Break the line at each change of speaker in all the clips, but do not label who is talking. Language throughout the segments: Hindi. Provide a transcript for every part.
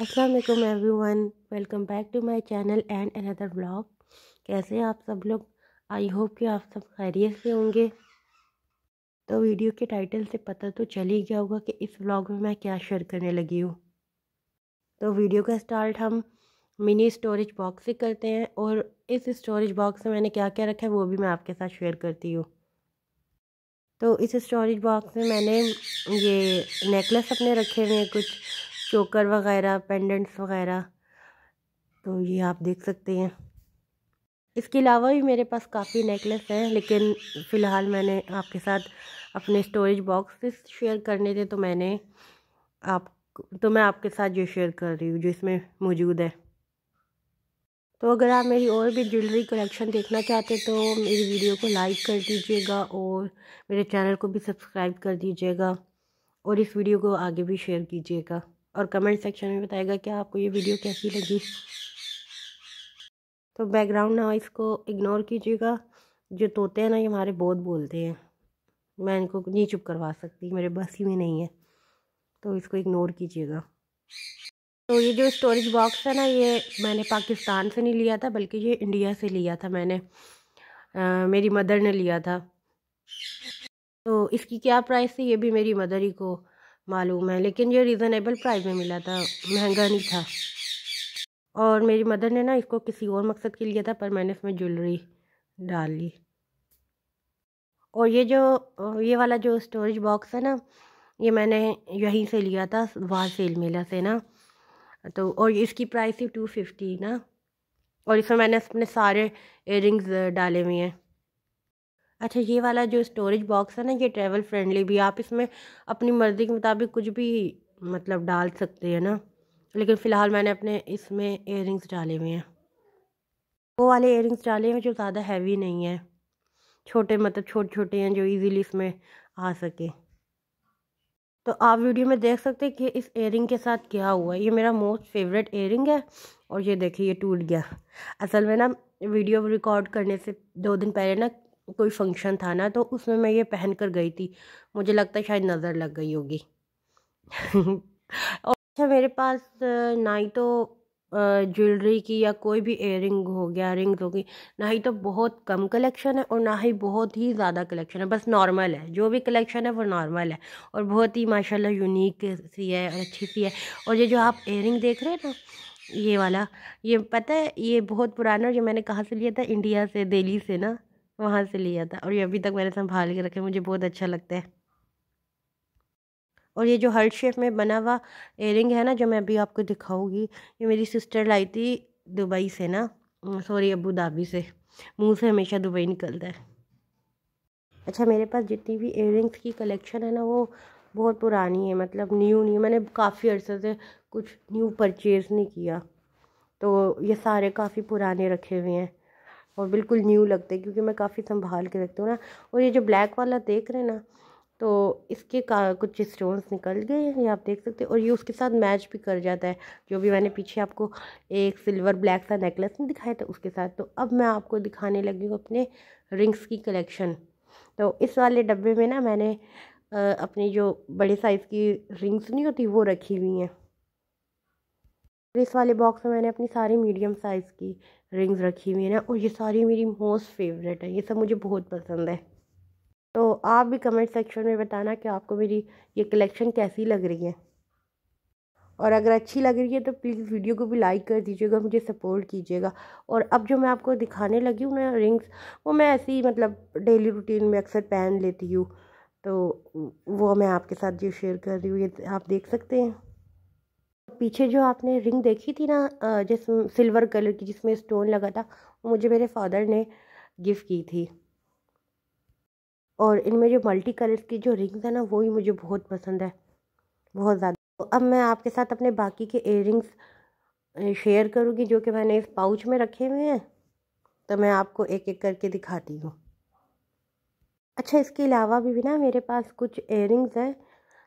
Aslam everyone welcome back to my channel and another blog कैसे हैं आप सब लोग आई होप कि आप सब खैरियत से होंगे तो वीडियो के टाइटल से पता तो चल ही गया होगा कि इस ब्लॉग में मैं क्या शेयर करने लगी हूँ तो वीडियो का स्टार्ट हम मिनी स्टोरेज बॉक्स से करते हैं और इस स्टोरेज बॉक्स में मैंने क्या क्या रखा है वो भी मैं आपके साथ शेयर करती हूँ तो इस स्टोरेज बॉक्स में मैंने ये नेकलेस अपने रखे हुए हैं कुछ चोकर वगैरह पेंडेंट्स वगैरह तो ये आप देख सकते हैं इसके अलावा भी मेरे पास काफ़ी नेकलेस हैं लेकिन फ़िलहाल मैंने आपके साथ अपने स्टोरेज बॉक्स शेयर करने थे तो मैंने आप तो मैं आपके साथ जो शेयर कर रही हूँ जो इसमें मौजूद है तो अगर आप मेरी और भी ज्वेलरी कलेक्शन देखना चाहते तो मेरी वीडियो को लाइक कर दीजिएगा और मेरे चैनल को भी सब्सक्राइब कर दीजिएगा और इस वीडियो को आगे भी शेयर कीजिएगा और कमेंट सेक्शन में बताएगा कि आपको ये वीडियो कैसी लगी तो बैकग्राउंड ना इसको इग्नोर कीजिएगा जो तोते हैं ना ये हमारे बहुत बोलते हैं मैं इनको नहीं चुप करवा सकती मेरे बस ही में नहीं है तो इसको इग्नोर कीजिएगा तो ये जो स्टोरेज बॉक्स है ना ये मैंने पाकिस्तान से नहीं लिया था बल्कि ये इंडिया से लिया था मैंने आ, मेरी मदर ने लिया था तो इसकी क्या प्राइस थी ये भी मेरी मदर ही को मालूम है लेकिन ये रीज़नेबल प्राइस में मिला था महंगा नहीं था और मेरी मदर ने ना इसको किसी और मकसद के लिए था पर मैंने इसमें ज्वेलरी डाल ली और ये जो ये वाला जो स्टोरेज बॉक्स है ना ये मैंने यहीं से लिया था वहाँ सेल मेला से ना तो और इसकी प्राइस थी टू फिफ्टी ना और इसमें मैंने अपने सारे एयरिंग्स डाले हुए हैं अच्छा ये वाला जो स्टोरेज बॉक्स है ना ये ट्रैवल फ्रेंडली भी आप इसमें अपनी मर्ज़ी के मुताबिक कुछ भी मतलब डाल सकते हैं ना लेकिन फ़िलहाल मैंने अपने इसमें एयर डाले हुए हैं वो वाले एयर डाले हैं जो ज़्यादा हैवी नहीं है छोटे मतलब छोटे छोटे हैं जो इजीली इसमें आ सके तो आप वीडियो में देख सकते हैं कि इस एयरिंग के साथ क्या हुआ ये मेरा मोस्ट फेवरेट एयरिंग है और ये देखिए ये टूट गया असल में ना वीडियो रिकॉर्ड करने से दो दिन पहले ना कोई फंक्शन था ना तो उसमें मैं ये पहन कर गई थी मुझे लगता है शायद नज़र लग गई होगी और अच्छा मेरे पास ना ही तो ज्वेलरी की या कोई भी एयर हो गया रिंग्स होगी ना ही तो बहुत कम कलेक्शन है और ना ही बहुत ही ज़्यादा कलेक्शन है बस नॉर्मल है जो भी कलेक्शन है वो नॉर्मल है और बहुत ही माशाल्लाह यूनिक सी है और अच्छी सी है और ये जो आप एयर देख रहे हैं ना ये वाला ये पता है ये बहुत पुराना और ये मैंने कहाँ से लिया था इंडिया से दिल्ली से ना वहाँ से लिया था और ये अभी तक मैंने संभाल के रखे मुझे बहुत अच्छा लगता है और ये जो हर्ट शेप में बना हुआ एयरिंग है ना जो मैं अभी आपको दिखाऊंगी ये मेरी सिस्टर लाई थी दुबई से ना सॉरी अबू धाबी से मुंह से हमेशा दुबई निकलता है अच्छा मेरे पास जितनी भी एयरिंग्स की कलेक्शन है ना वो बहुत पुरानी है मतलब न्यू नहीं है मैंने काफ़ी अर्से से कुछ न्यू परचेज़ नहीं किया तो ये सारे काफ़ी पुराने रखे हुए हैं और बिल्कुल न्यू लगते हैं क्योंकि मैं काफ़ी संभाल के रखती हूँ ना और ये जो ब्लैक वाला देख रहे हैं ना तो इसके का कुछ स्टोन्स निकल गए हैं ये आप देख सकते हैं और ये उसके साथ मैच भी कर जाता है जो भी मैंने पीछे आपको एक सिल्वर ब्लैक सा नेकलेस नहीं दिखाया था उसके साथ तो अब मैं आपको दिखाने लगी हूँ अपने रिंग्स की कलेक्शन तो इस वाले डब्बे में ना मैंने अपनी जो बड़े साइज़ की रिंग्स नहीं होती वो रखी हुई हैं इस वाले बॉक्स में मैंने अपनी सारी मीडियम साइज़ की रिंग्स रखी हुई है ना और ये सारी मेरी मोस्ट फेवरेट है ये सब मुझे बहुत पसंद है तो आप भी कमेंट सेक्शन में बताना कि आपको मेरी ये कलेक्शन कैसी लग रही है और अगर अच्छी लग रही है तो प्लीज़ वीडियो को भी लाइक कर दीजिएगा मुझे सपोर्ट कीजिएगा और अब जो मैं आपको दिखाने लगी हूँ ना रिंग्स वो मैं ऐसे ही मतलब डेली रूटीन में अक्सर पहन लेती हूँ तो वो मैं आपके साथ जो शेयर कर रही हूँ ये आप देख सकते हैं पीछे जो आपने रिंग देखी थी ना जिस सिल्वर कलर की जिसमें स्टोन लगा था वो मुझे मेरे फादर ने गिफ्ट की थी और इनमें जो मल्टी कलर्स की जो रिंग्स है ना वो ही मुझे बहुत पसंद है बहुत ज़्यादा तो अब मैं आपके साथ अपने बाकी के इयर शेयर करूँगी जो कि मैंने इस पाउच में रखे हुए हैं तो मैं आपको एक एक करके दिखाती हूँ अच्छा इसके अलावा भी, भी ना मेरे पास कुछ एयर हैं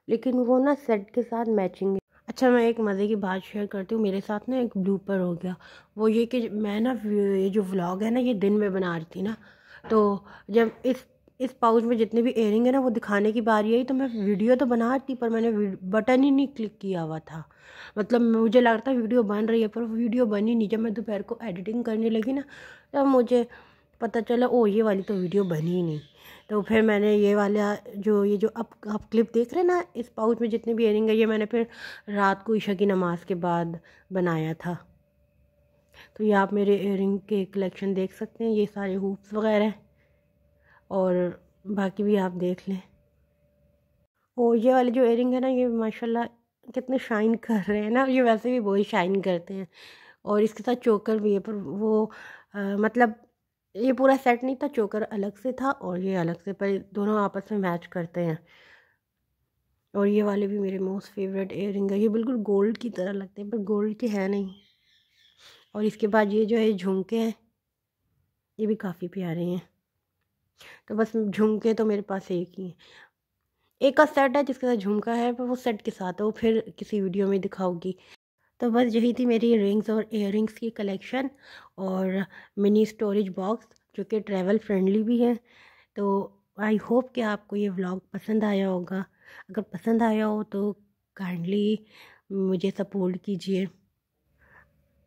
लेकिन वो ना सेट के साथ मैचिंग अच्छा मैं एक मज़े की बात शेयर करती हूँ मेरे साथ ना एक ब्लूपर हो गया वो ये कि मैं ना ये जो व्लॉग है ना ये दिन में बना रही थी ना तो जब इस इस पाउच में जितने भी एयरिंग है ना वो दिखाने की बारी आई तो मैं वीडियो तो बना रही थी पर मैंने बटन ही नहीं क्लिक किया हुआ था मतलब मुझे लगता वीडियो बन रही है पर वीडियो बनी नहीं जब मैं दोपहर को एडिटिंग करने लगी ना तब तो मुझे पता चला ओ ये वाली तो वीडियो बनी ही नहीं तो फिर मैंने ये वाला जो ये जो अब आप क्लिप देख रहे हैं ना इस पाउच में जितने भी एयरिंग है ये मैंने फिर रात को ईशा की नमाज़ के बाद बनाया था तो ये आप मेरे एयरिंग के कलेक्शन देख सकते हैं ये सारे हुप्स वगैरह और बाकी भी आप देख लें ओ ये वाले जो एयरिंग है ना ये माशाल्लाह कितने शाइन कर रहे हैं ना ये वैसे भी बहुत शाइन करते हैं और इसके साथ चोकर भी है पर वो आ, मतलब ये पूरा सेट नहीं था चोकर अलग से था और ये अलग से पर दोनों आपस में मैच करते हैं और ये वाले भी मेरे मोस्ट फेवरेट एयर रिंग है ये बिल्कुल गोल्ड की तरह लगते हैं पर गोल्ड के है नहीं और इसके बाद ये जो है झुमके हैं ये भी काफ़ी प्यारे हैं तो बस झुमके तो मेरे पास एक ही हैं एक का सेट है जिसके साथ झुमका है पर वो सेट के साथ है वो फिर किसी वीडियो में दिखाऊगी तो बस यही थी मेरी रिंग्स और एयर की कलेक्शन और मिनी स्टोरेज बॉक्स जो कि ट्रैवल फ्रेंडली भी है तो आई होप कि आपको ये व्लॉग पसंद आया होगा अगर पसंद आया हो तो काइंडली मुझे सपोर्ट कीजिए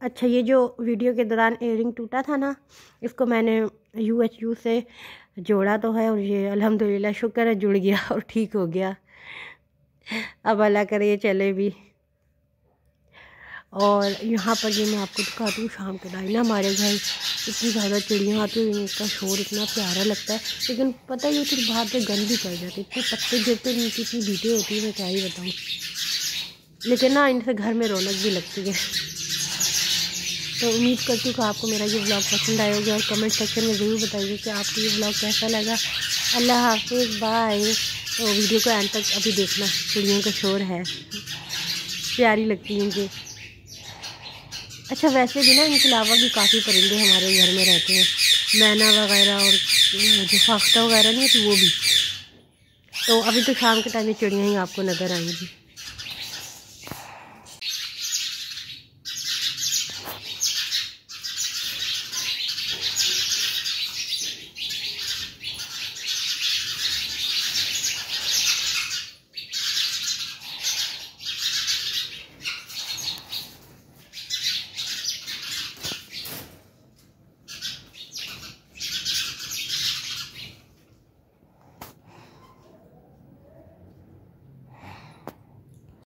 अच्छा ये जो वीडियो के दौरान एयर टूटा था ना इसको मैंने यू एच यू से जोड़ा तो है और ये अलहमदिल्ला शुक्र है जुड़ गया और ठीक हो गया अब अल्लाह करे ये चले भी और यहाँ पर ये मैं आपको दिखाती हूँ शाम के टाइम ना हमारे घर इतनी ज़्यादा चिड़ियाँ आती हैं इनका शोर इतना प्यारा लगता है लेकिन पता ही फिर बाहर तो गंद भी पड़ जाती इतने पत्ते गिरते नीचे इतनी बीटे होती है मैं क्या ही बताऊँ लेकिन ना इनसे घर में रौनक भी लगती है तो उम्मीद करती हूँ कि आपको मेरा ये ब्लॉग पसंद आया होगा और कमेंट सेक्शन में ज़रूर बताइए कि आपको ये ब्लॉग कैसा लगा अल्लाह हाफिज़ बाय तो वीडियो को एंड तक अभी देखना चिड़ियों का शोर है प्यारी लगती है मुझे अच्छा वैसे भी ना इनके अलावा भी काफ़ी परिंदे हमारे घर में रहते हैं मैना वगैरह और जो फाख्ता वगैरह नहीं होती वो भी तो अभी तो शाम के टाइम में चिड़ियाँ ही आपको नज़र आएंगी